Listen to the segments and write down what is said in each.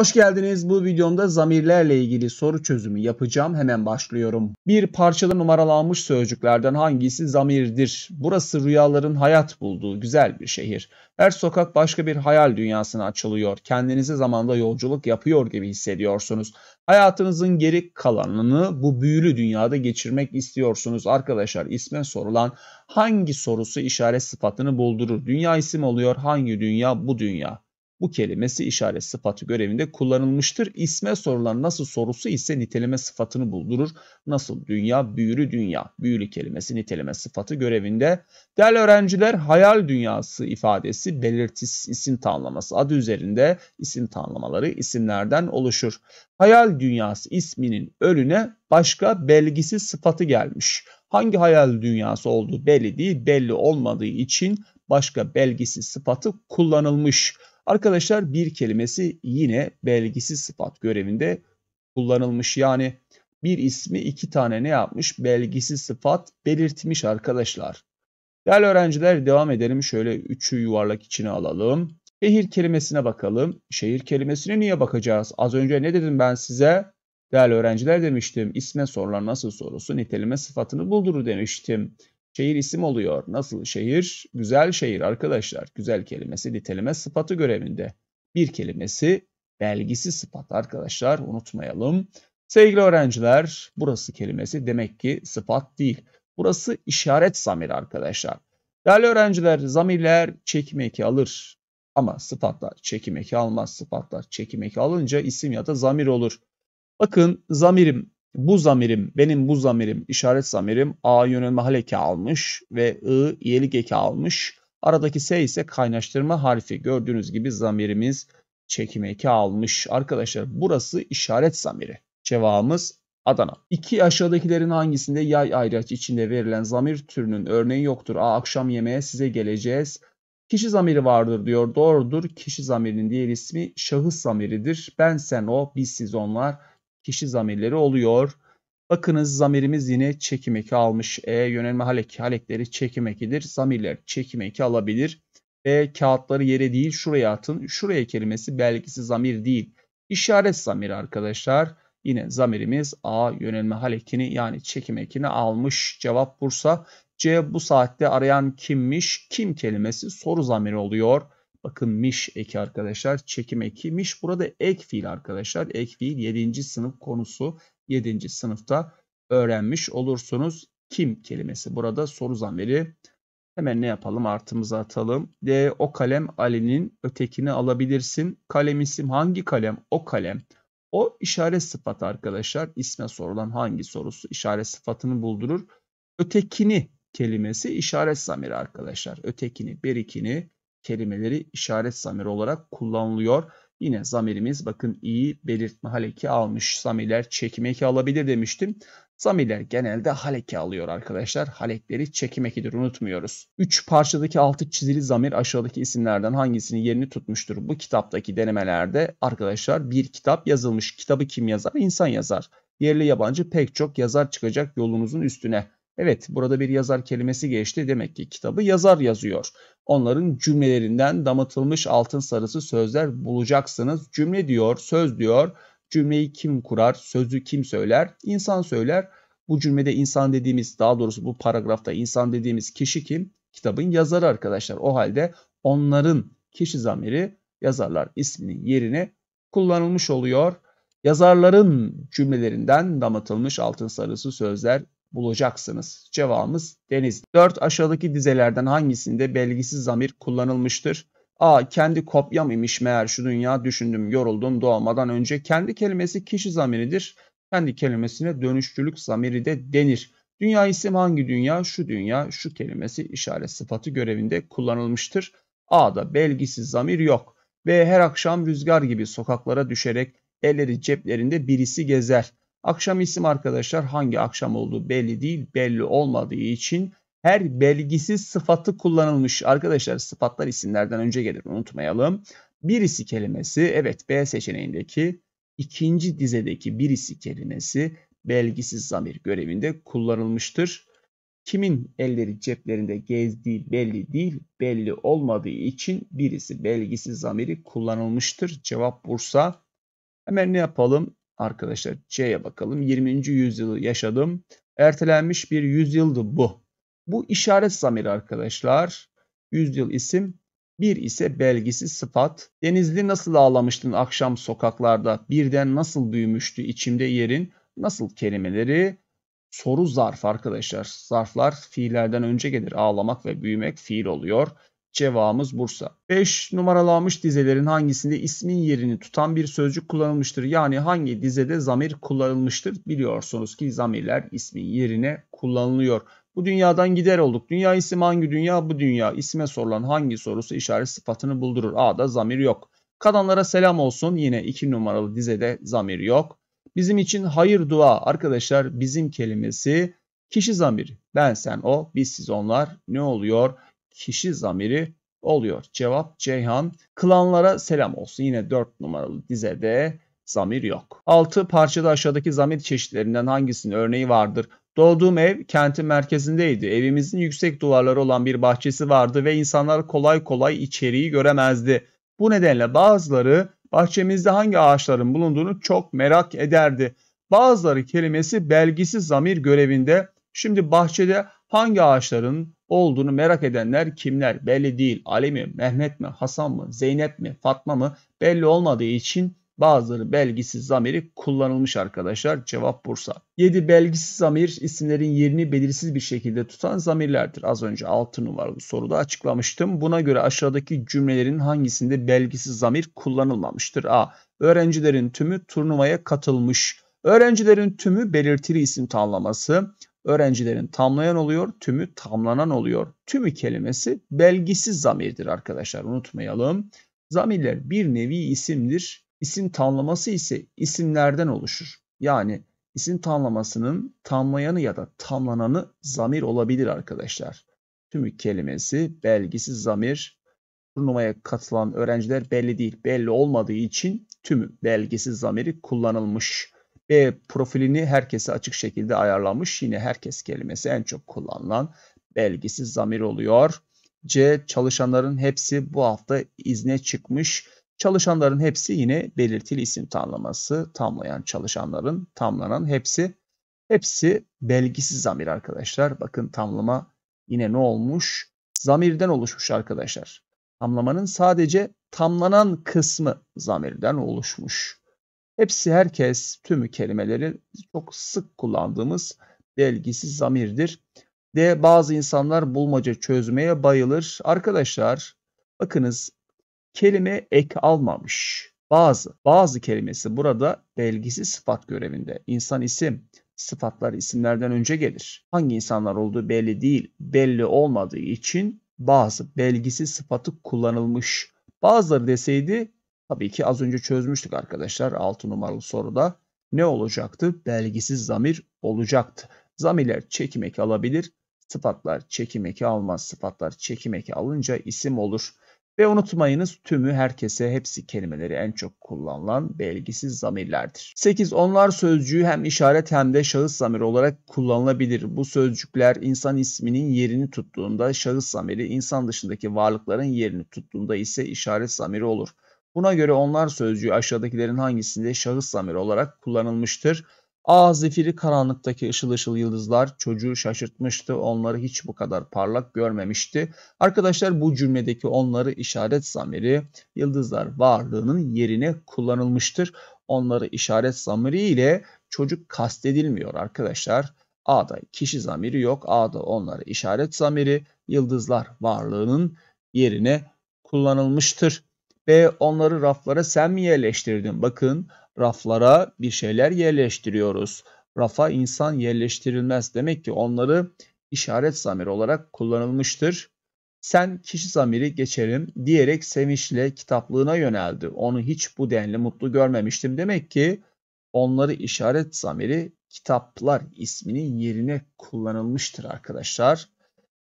Hoş geldiniz. Bu videomda zamirlerle ilgili soru çözümü yapacağım. Hemen başlıyorum. Bir parçalı numaralanmış sözcüklerden hangisi zamirdir? Burası rüyaların hayat bulduğu güzel bir şehir. Her sokak başka bir hayal dünyasına açılıyor. Kendinizi zamanda yolculuk yapıyor gibi hissediyorsunuz. Hayatınızın geri kalanını bu büyülü dünyada geçirmek istiyorsunuz. Arkadaşlar isme sorulan hangi sorusu işaret sıfatını buldurur? Dünya isim oluyor. Hangi dünya? Bu dünya bu kelimesi işaret sıfatı görevinde kullanılmıştır. İsme sorulan nasıl sorusu ise niteleme sıfatını buldurur. Nasıl dünya, büyülü dünya, büyülü kelimesi niteleme sıfatı görevinde. Değerli öğrenciler hayal dünyası ifadesi belirtis isim tanımlaması adı üzerinde isim tanımlamaları isimlerden oluşur. Hayal dünyası isminin önüne başka belgisiz sıfatı gelmiş. Hangi hayal dünyası olduğu belli değil, belli olmadığı için başka belgisiz sıfatı kullanılmış. Arkadaşlar bir kelimesi yine belgisiz sıfat görevinde kullanılmış. Yani bir ismi iki tane ne yapmış? Belgisiz sıfat belirtmiş arkadaşlar. Değerli öğrenciler devam edelim. Şöyle üçü yuvarlak içine alalım. Şehir kelimesine bakalım. Şehir kelimesine niye bakacağız? Az önce ne dedim ben size? Değerli öğrenciler demiştim. İsme sorular nasıl sorusu niteleme sıfatını buldurur demiştim. Şehir isim oluyor. Nasıl şehir? Güzel şehir arkadaşlar. Güzel kelimesi niteleme sıfatı görevinde. Bir kelimesi belgisi sıfat arkadaşlar. Unutmayalım. Sevgili öğrenciler, burası kelimesi demek ki sıfat değil. Burası işaret zamiri arkadaşlar. Değerli öğrenciler, zamirler çekim eki alır. Ama sıfatlar çekim eki almaz. Sıfatlar çekim eki alınca isim ya da zamir olur. Bakın zamirim bu zamirim, benim bu zamirim, işaret zamirim A yönelme haleki almış ve I iyelik eki almış. Aradaki S ise kaynaştırma harfi. Gördüğünüz gibi zamirimiz çekim eki almış. Arkadaşlar burası işaret zamiri. Cevabımız Adana. İki aşağıdakilerin hangisinde yay ayraç içinde verilen zamir türünün örneği yoktur? A. Akşam yemeğe size geleceğiz. Kişi zamiri vardır diyor. Doğrudur. Kişi zamirinin diğer ismi şahıs zamiridir. Ben, sen, o, biz, siz, onlar kişi zamirleri oluyor. Bakınız zamirimiz yine çekim eki almış. E yönelme halek, halekleri çekim ekidir. Zamirler çekim eki alabilir. B kağıtları yere değil şuraya atın. Şuraya kelimesi belgisi zamir değil. İşaret zamir arkadaşlar. Yine zamirimiz A yönelme halekini yani çekim ekini almış. Cevap Bursa. C bu saatte arayan kimmiş? Kim kelimesi soru zamiri oluyor. Bakın miş eki arkadaşlar. Çekim eki. Miş burada ek fiil arkadaşlar. Ek fiil 7. sınıf konusu. 7. sınıfta öğrenmiş olursunuz. Kim kelimesi burada soru zamiri. Hemen ne yapalım artımıza atalım. D o kalem Ali'nin ötekini alabilirsin. Kalem isim hangi kalem? O kalem. O işaret sıfatı arkadaşlar. isme sorulan hangi sorusu işaret sıfatını buldurur. Ötekini kelimesi işaret zamiri arkadaşlar. Ötekini, berikini, kelimeleri işaret zamiri olarak kullanılıyor. Yine zamirimiz bakın iyi belirtme haleki almış. Zamirler çekim eki alabilir demiştim. Zamirler genelde haleki alıyor arkadaşlar. Halekleri çekimekidir unutmuyoruz. 3 parçadaki altı çizili zamir aşağıdaki isimlerden hangisinin yerini tutmuştur? Bu kitaptaki denemelerde arkadaşlar bir kitap yazılmış. Kitabı kim yazar? İnsan yazar. Yerli yabancı pek çok yazar çıkacak yolunuzun üstüne. Evet burada bir yazar kelimesi geçti. Demek ki kitabı yazar yazıyor onların cümlelerinden damatılmış altın sarısı sözler bulacaksınız. Cümle diyor, söz diyor. Cümleyi kim kurar, sözü kim söyler? İnsan söyler. Bu cümlede insan dediğimiz, daha doğrusu bu paragrafta insan dediğimiz kişi kim? Kitabın yazarı arkadaşlar. O halde onların kişi zamiri yazarlar isminin yerine kullanılmış oluyor. Yazarların cümlelerinden damatılmış altın sarısı sözler bulacaksınız. Cevabımız deniz. 4 aşağıdaki dizelerden hangisinde belgisiz zamir kullanılmıştır? A. Kendi kopyam imiş meğer şu dünya düşündüm yoruldum doğmadan önce. Kendi kelimesi kişi zamiridir. Kendi kelimesine dönüşçülük zamiri de denir. Dünya isim hangi dünya? Şu dünya şu kelimesi işaret sıfatı görevinde kullanılmıştır. A'da belgisiz zamir yok. B. Her akşam rüzgar gibi sokaklara düşerek elleri ceplerinde birisi gezer. Akşam isim arkadaşlar hangi akşam olduğu belli değil. Belli olmadığı için her belgisiz sıfatı kullanılmış. Arkadaşlar sıfatlar isimlerden önce gelir unutmayalım. Birisi kelimesi evet B seçeneğindeki ikinci dizedeki birisi kelimesi belgisiz zamir görevinde kullanılmıştır. Kimin elleri ceplerinde gezdiği belli değil, belli olmadığı için birisi belgisiz zamiri kullanılmıştır. Cevap Bursa. Hemen ne yapalım? Arkadaşlar C'ye bakalım. 20. yüzyılı yaşadım. Ertelenmiş bir yüzyıldı bu. Bu işaret zamiri arkadaşlar. Yüzyıl isim. Bir ise belgisi sıfat. Denizli nasıl ağlamıştın akşam sokaklarda? Birden nasıl büyümüştü içimde yerin? Nasıl kelimeleri? Soru zarf arkadaşlar. Zarflar fiillerden önce gelir. Ağlamak ve büyümek fiil oluyor. Cevabımız Bursa. 5 numaralanmış dizelerin hangisinde ismin yerini tutan bir sözcük kullanılmıştır? Yani hangi dizede zamir kullanılmıştır? Biliyorsunuz ki zamirler ismin yerine kullanılıyor. Bu dünyadan gider olduk. Dünya isim hangi dünya? Bu dünya. isme sorulan hangi sorusu işaret sıfatını buldurur? A'da zamir yok. Kadınlara selam olsun. Yine 2 numaralı dizede zamir yok. Bizim için hayır dua arkadaşlar bizim kelimesi kişi zamiri. Ben sen o biz siz onlar ne oluyor? kişi zamiri oluyor. Cevap Ceyhan. Klanlara selam olsun. Yine 4 numaralı dizede zamir yok. 6 parçada aşağıdaki zamir çeşitlerinden hangisinin örneği vardır? Doğduğum ev kentin merkezindeydi. Evimizin yüksek duvarları olan bir bahçesi vardı ve insanlar kolay kolay içeriği göremezdi. Bu nedenle bazıları bahçemizde hangi ağaçların bulunduğunu çok merak ederdi. Bazıları kelimesi belgisi zamir görevinde. Şimdi bahçede hangi ağaçların olduğunu merak edenler kimler? Belli değil. Ali mi, Mehmet mi, Hasan mı, Zeynep mi, Fatma mı? Belli olmadığı için bazıları belgisiz zamiri kullanılmış arkadaşlar. Cevap Bursa. 7 belgisiz zamir isimlerin yerini belirsiz bir şekilde tutan zamirlerdir. Az önce 6 numaralı soruda açıklamıştım. Buna göre aşağıdaki cümlelerin hangisinde belgisiz zamir kullanılmamıştır? A. Öğrencilerin tümü turnuvaya katılmış. Öğrencilerin tümü belirtili isim tanımlaması öğrencilerin tamlayan oluyor, tümü tamlanan oluyor. Tümü kelimesi belgisiz zamirdir arkadaşlar unutmayalım. Zamirler bir nevi isimdir. İsim tamlaması ise isimlerden oluşur. Yani isim tamlamasının tamlayanı ya da tamlananı zamir olabilir arkadaşlar. Tümü kelimesi belgisiz zamir. Turnuvaya katılan öğrenciler belli değil, belli olmadığı için tümü belgisiz zamiri kullanılmış ve profilini herkese açık şekilde ayarlamış. Yine herkes kelimesi en çok kullanılan belgisiz zamir oluyor. C. Çalışanların hepsi bu hafta izne çıkmış. Çalışanların hepsi yine belirtili isim tamlaması. Tamlayan çalışanların, tamlanan hepsi. Hepsi belgisiz zamir arkadaşlar. Bakın tamlama yine ne olmuş? Zamirden oluşmuş arkadaşlar. Tamlamanın sadece tamlanan kısmı zamirden oluşmuş. Hepsi, herkes, tümü kelimeleri çok sık kullandığımız belgisiz zamirdir. De bazı insanlar bulmaca çözmeye bayılır. Arkadaşlar bakınız kelime ek almamış. Bazı, bazı kelimesi burada belgisiz sıfat görevinde. İnsan isim, sıfatlar isimlerden önce gelir. Hangi insanlar olduğu belli değil, belli olmadığı için bazı belgisiz sıfatı kullanılmış. Bazıları deseydi Tabii ki az önce çözmüştük arkadaşlar 6 numaralı soruda. Ne olacaktı? Belgisiz zamir olacaktı. Zamirler çekim alabilir. Sıfatlar çekim almaz. Sıfatlar çekim alınca isim olur. Ve unutmayınız tümü herkese hepsi kelimeleri en çok kullanılan belgisiz zamirlerdir. 8. Onlar sözcüğü hem işaret hem de şahıs zamiri olarak kullanılabilir. Bu sözcükler insan isminin yerini tuttuğunda şahıs zamiri, insan dışındaki varlıkların yerini tuttuğunda ise işaret zamiri olur. Buna göre onlar sözcüğü aşağıdakilerin hangisinde şahıs zamiri olarak kullanılmıştır? A. Zifiri karanlıktaki ışıl ışıl yıldızlar çocuğu şaşırtmıştı. Onları hiç bu kadar parlak görmemişti. Arkadaşlar bu cümledeki onları işaret zamiri yıldızlar varlığının yerine kullanılmıştır. Onları işaret zamiri ile çocuk kastedilmiyor arkadaşlar. A'da kişi zamiri yok. A'da onları işaret zamiri yıldızlar varlığının yerine kullanılmıştır ve onları raflara sen mi yerleştirdin? Bakın raflara bir şeyler yerleştiriyoruz. Rafa insan yerleştirilmez. Demek ki onları işaret zamiri olarak kullanılmıştır. Sen kişi zamiri geçerim diyerek sevinçle kitaplığına yöneldi. Onu hiç bu denli mutlu görmemiştim. Demek ki onları işaret zamiri kitaplar isminin yerine kullanılmıştır arkadaşlar.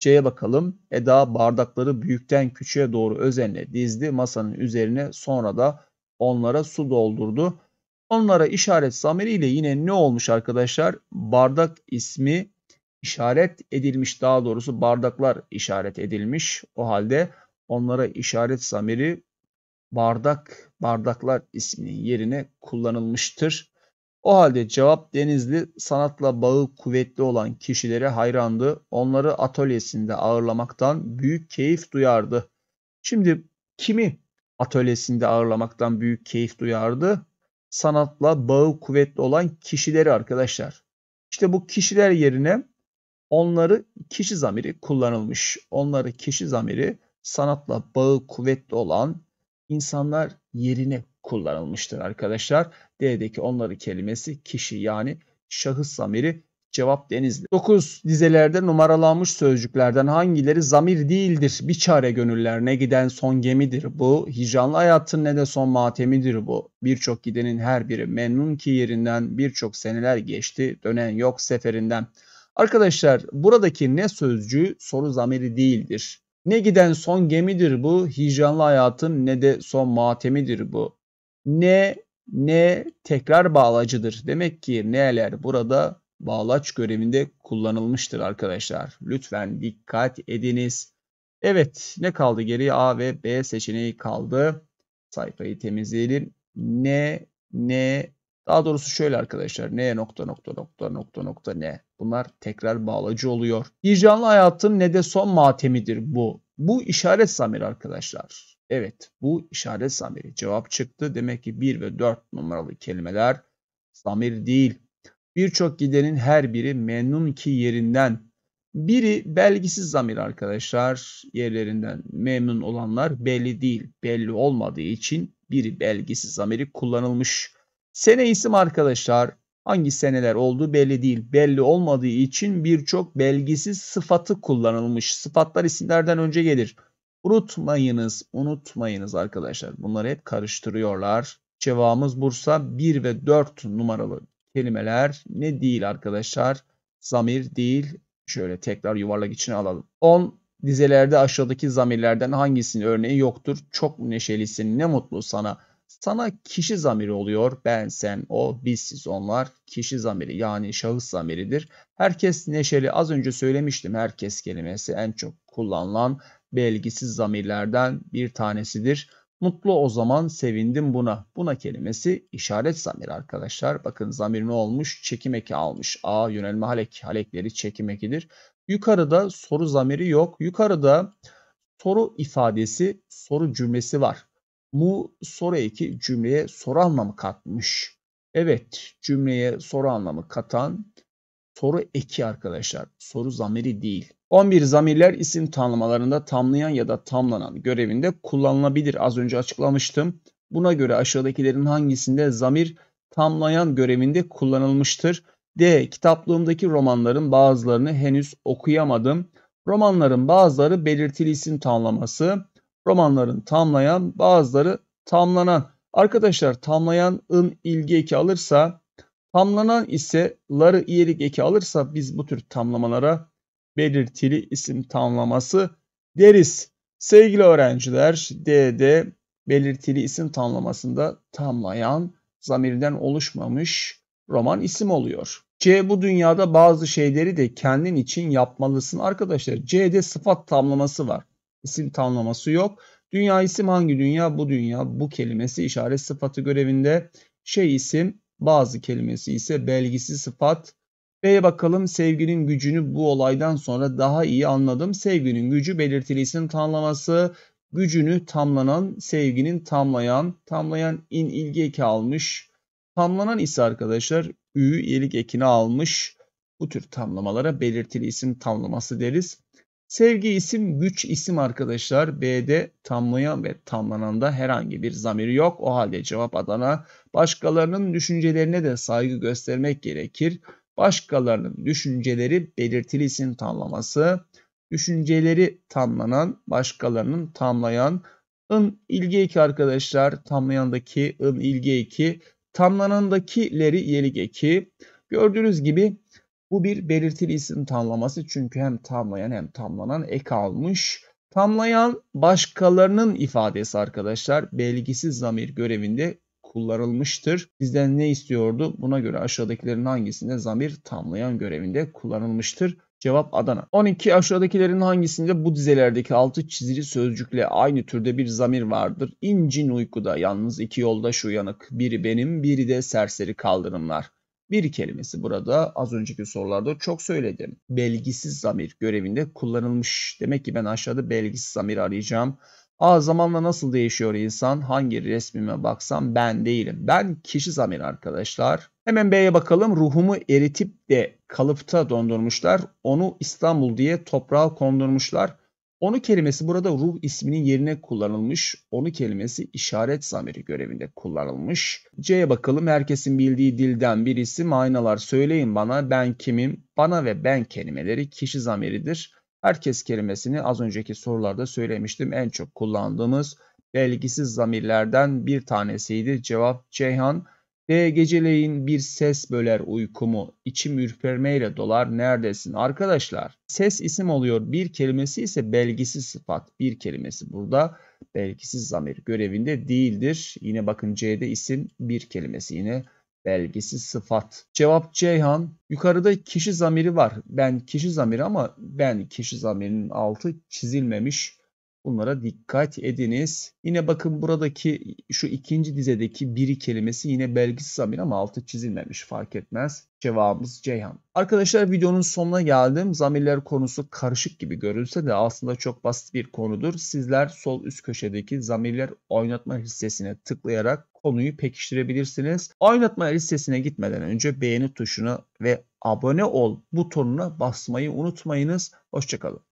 C'ye bakalım. Eda bardakları büyükten küçüğe doğru özenle dizdi masanın üzerine sonra da onlara su doldurdu. Onlara işaret zamiriyle yine ne olmuş arkadaşlar? Bardak ismi işaret edilmiş daha doğrusu bardaklar işaret edilmiş. O halde onlara işaret zamiri bardak bardaklar isminin yerine kullanılmıştır. O halde cevap Denizli sanatla bağı kuvvetli olan kişilere hayrandı. Onları atölyesinde ağırlamaktan büyük keyif duyardı. Şimdi kimi atölyesinde ağırlamaktan büyük keyif duyardı? Sanatla bağı kuvvetli olan kişileri arkadaşlar. İşte bu kişiler yerine onları kişi zamiri kullanılmış. Onları kişi zamiri sanatla bağı kuvvetli olan insanlar yerine kullanılmıştır arkadaşlar. D'deki onları kelimesi kişi yani şahıs zamiri cevap denizli. 9. Dizelerde numaralanmış sözcüklerden hangileri zamir değildir? Bir çare gönüllerine giden son gemidir bu. Hicranlı hayatın ne de son matemidir bu. Birçok gidenin her biri memnun ki yerinden birçok seneler geçti. Dönen yok seferinden. Arkadaşlar buradaki ne sözcüğü soru zamiri değildir. Ne giden son gemidir bu, hicranlı hayatın ne de son matemidir bu. Ne ne tekrar bağlacıdır. Demek ki N'ler burada bağlaç görevinde kullanılmıştır arkadaşlar. Lütfen dikkat ediniz. Evet ne kaldı geriye? A ve B seçeneği kaldı. Sayfayı temizleyelim. ne ne daha doğrusu şöyle arkadaşlar. ne nokta nokta nokta nokta nokta ne Bunlar tekrar bağlacı oluyor. Bir canlı hayatın ne de son matemidir bu. Bu işaret zamir arkadaşlar. Evet bu işaret zamiri. Cevap çıktı. Demek ki 1 ve 4 numaralı kelimeler zamir değil. Birçok gidenin her biri memnun ki yerinden. Biri belgisiz zamir arkadaşlar. Yerlerinden memnun olanlar belli değil. Belli olmadığı için biri belgisiz zamiri kullanılmış. Sene isim arkadaşlar. Hangi seneler olduğu belli değil. Belli olmadığı için birçok belgisiz sıfatı kullanılmış. Sıfatlar isimlerden önce gelir. Unutmayınız, unutmayınız arkadaşlar. Bunları hep karıştırıyorlar. Cevabımız Bursa 1 ve 4 numaralı kelimeler ne değil arkadaşlar? Zamir değil. Şöyle tekrar yuvarlak içine alalım. 10 dizelerde aşağıdaki zamirlerden hangisinin örneği yoktur? Çok neşelisin, ne mutlu sana. Sana kişi zamiri oluyor. Ben, sen, o, biz, siz, onlar kişi zamiri yani şahıs zamiridir. Herkes neşeli az önce söylemiştim herkes kelimesi en çok kullanılan belgisiz zamirlerden bir tanesidir. Mutlu o zaman sevindim buna. Buna kelimesi işaret zamir arkadaşlar. Bakın zamir ne olmuş? Çekim eki almış. A yönelme halek. Halekleri çekim ekidir. Yukarıda soru zamiri yok. Yukarıda soru ifadesi, soru cümlesi var. Mu soru eki cümleye soru anlamı katmış. Evet cümleye soru anlamı katan soru eki arkadaşlar. Soru zamiri değil. 11 zamirler isim tanımlarında tamlayan ya da tamlanan görevinde kullanılabilir. Az önce açıklamıştım. Buna göre aşağıdakilerin hangisinde zamir tamlayan görevinde kullanılmıştır? D. Kitaplığımdaki romanların bazılarını henüz okuyamadım. Romanların bazıları belirtili isim tamlaması. Romanların tamlayan bazıları tamlanan. Arkadaşlar tamlayanın ilgi eki alırsa Tamlanan ise ları iyilik eki alırsa biz bu tür tamlamalara belirtili isim tamlaması deriz. Sevgili öğrenciler, D'de belirtili isim tamlamasında tamlayan zamirden oluşmamış roman isim oluyor. C bu dünyada bazı şeyleri de kendin için yapmalısın arkadaşlar. C'de sıfat tamlaması var. İsim tamlaması yok. Dünya isim hangi dünya? Bu dünya bu kelimesi işaret sıfatı görevinde. Şey isim bazı kelimesi ise belgisi sıfat. B'ye bakalım sevginin gücünü bu olaydan sonra daha iyi anladım. Sevginin gücü belirtili isim tanımlaması. Gücünü tamlanan, sevginin tamlayan, tamlayan in ilgi eki almış. Tamlanan ise arkadaşlar ü iyilik ekini almış. Bu tür tamlamalara belirtili isim tamlaması deriz. Sevgi isim, güç isim arkadaşlar. B'de tamlayan ve tamlanan da herhangi bir zamiri yok. O halde cevap Adana. Başkalarının düşüncelerine de saygı göstermek gerekir. Başkalarının düşünceleri belirtili isim tamlaması. Düşünceleri tamlanan, başkalarının tamlayan. ın ilgi eki arkadaşlar. Tamlayandaki ın ilgi eki. Tamlanandakileri yelik eki. Gördüğünüz gibi bu bir belirtili isim tamlaması çünkü hem tamlayan hem tamlanan ek almış. Tamlayan başkalarının ifadesi arkadaşlar. Belgisiz zamir görevinde kullanılmıştır. Bizden ne istiyordu? Buna göre aşağıdakilerin hangisinde zamir tamlayan görevinde kullanılmıştır? Cevap Adana. 12 aşağıdakilerin hangisinde bu dizelerdeki altı çizili sözcükle aynı türde bir zamir vardır? İncin uykuda yalnız iki yoldaş uyanık. Biri benim, biri de serseri kaldırımlar. Bir kelimesi burada az önceki sorularda çok söyledim. Belgisiz zamir görevinde kullanılmış. Demek ki ben aşağıda belgisiz zamir arayacağım. A zamanla nasıl değişiyor insan? Hangi resmime baksam ben değilim. Ben kişi zamir arkadaşlar. Hemen B'ye bakalım. Ruhumu eritip de kalıpta dondurmuşlar. Onu İstanbul diye toprağa kondurmuşlar. Onu kelimesi burada ruh isminin yerine kullanılmış. Onu kelimesi işaret zamiri görevinde kullanılmış. C'ye bakalım. Herkesin bildiği dilden birisi aynalar söyleyin bana ben kimim? Bana ve ben kelimeleri kişi zamiridir. Herkes kelimesini az önceki sorularda söylemiştim. En çok kullandığımız belgisiz zamirlerden bir tanesiydi. Cevap Ceyhan. Ve geceleyin bir ses böler uykumu. İçim ürpermeyle dolar neredesin arkadaşlar. Ses isim oluyor. Bir kelimesi ise belgisiz sıfat. Bir kelimesi burada belgisiz zamir görevinde değildir. Yine bakın C'de isim bir kelimesi yine belgisiz sıfat. Cevap Ceyhan. Yukarıda kişi zamiri var. Ben kişi zamiri ama ben kişi zamirinin altı çizilmemiş Bunlara dikkat ediniz. Yine bakın buradaki şu ikinci dizedeki biri kelimesi yine belgisiz zamir ama altı çizilmemiş fark etmez. Cevabımız Ceyhan. Arkadaşlar videonun sonuna geldim. Zamirler konusu karışık gibi görülse de aslında çok basit bir konudur. Sizler sol üst köşedeki zamirler oynatma listesine tıklayarak konuyu pekiştirebilirsiniz. Oynatma listesine gitmeden önce beğeni tuşuna ve abone ol butonuna basmayı unutmayınız. Hoşçakalın.